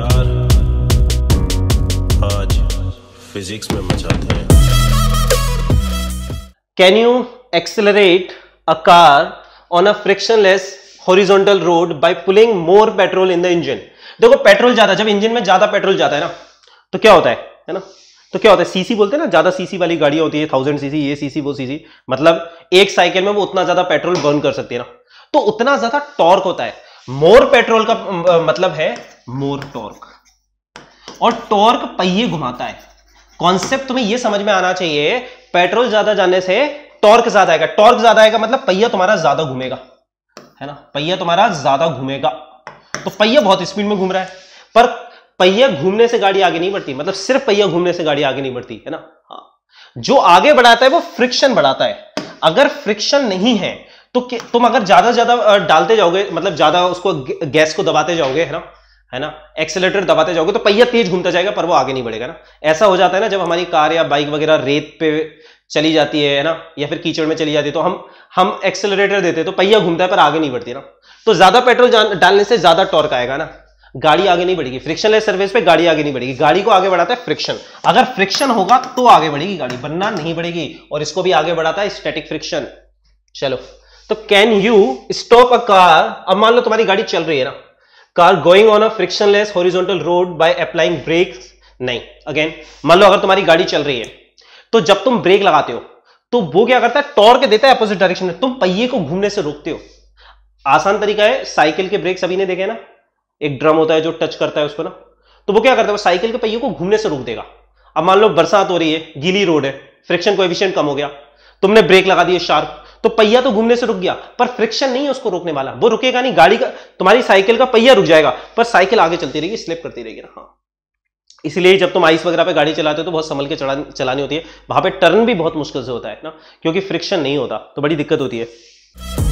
यार आज फिजिक्स में मचाते हैं can you accelerate a car on a frictionless horizontal road by pulling more petrol in the engine देखो पेट्रोल ज्यादा जब इंजन में ज्यादा पेट्रोल जाता है ना तो क्या होता है है ना तो क्या होता है सीसी बोलते हैं ना ज्यादा सीसी वाली गाड़ियां होती है थाउजेंड सीसी ये सीसी वो सीसी मतलब एक साइकिल में वो उतना ज्यादा पेट्रोल बर्न कर सकती है ना तो उतना ज्यादा टॉर्क होता है मोर पेट्रोल का मतलब है मोर टॉर्क और टॉर्क पहिए घुमाता है कॉन्सेप्ट तुम्हें यह समझ में आना चाहिए पेट्रोल ज्यादा जाने से टॉर्क ज्यादा आएगा टॉर्क ज्यादा आएगा मतलब पहिया तुम्हारा ज्यादा घूमेगा है ना पहिया तुम्हारा ज्यादा घूमेगा तो पहिया बहुत स्पीड में घूम रहा है पर पहिया घूमने से गाड़ी आगे नहीं बढ़ती मतलब सिर्फ पहिया घूमने से गाड़ी आगे नहीं बढ़ती है ना हाँ। जो आगे बढ़ाता है वो फ्रिक्शन बढ़ाता है अगर फ्रिक्शन नहीं है तो तुम अगर ज्यादा ज्यादा डालते जाओगे मतलब ज्यादा उसको गैस को दबाते जाओगे है ना है ना एक्सेलेटर दबाते जाओगे तो पहिया तेज घूमता जाएगा पर वो आगे नहीं बढ़ेगा ना ऐसा हो जाता है ना जब हमारी कार या बाइक वगैरह रेत पे चली जाती है ना या फिर कीचड़ में चली जाती है तो हम हम एक्सेलेटर देते हैं तो पहिया घूमता है पर आगे नहीं बढ़ती ना तो ज्यादा पेट्रोल डालने से ज्यादा टॉर्क आएगा ना गाड़ी आगे नहीं बढ़ेगी लेस सर्विस पे गाड़ी आगे नहीं बढ़ेगी गाड़ी को आगे बढ़ाता है फ्रिक्शन अगर फ्रिक्शन होगा तो आगे बढ़ेगी गाड़ी बनना नहीं बढ़ेगी और इसको भी आगे बढ़ाता है स्टेटिक फ्रिक्शन चलो तो can you stop a car अब मान लो तुम्हारी गाड़ी चल रही है ना car going on a frictionless horizontal road by applying brakes नहीं अगेन मान लो अगर तुम्हारी गाड़ी चल रही है तो जब तुम ब्रेक लगाते हो तो वो क्या करता है टॉर्क देता है अपोजिट डायरेक्शन में तुम पहिए को घूमने से रोकते हो आसान तरीका है साइकिल के ब्रेक सभी ने देखे ना एक ड्रम होता है जो टच करता है उसको ना तो वो क्या करता है वो साइकिल के पहिए को घूमने से रोक देगा अब मान लो बरसात हो रही है गीली रोड है फ्रिक्शन को कम हो गया तुमने ब्रेक लगा दिए शार्प तो पहिया तो घूमने से रुक गया पर फ्रिक्शन नहीं है उसको रोकने वाला वो रुकेगा नहीं गाड़ी का तुम्हारी साइकिल का पहिया रुक जाएगा पर साइकिल आगे चलती रहेगी स्लिप करती रहेगी हाँ इसलिए जब तुम आइस वगैरह पे गाड़ी चलाते हो तो बहुत संभल के चला, चलानी होती है वहां पे टर्न भी बहुत मुश्किल से होता है ना क्योंकि फ्रिक्शन नहीं होता तो बड़ी दिक्कत होती है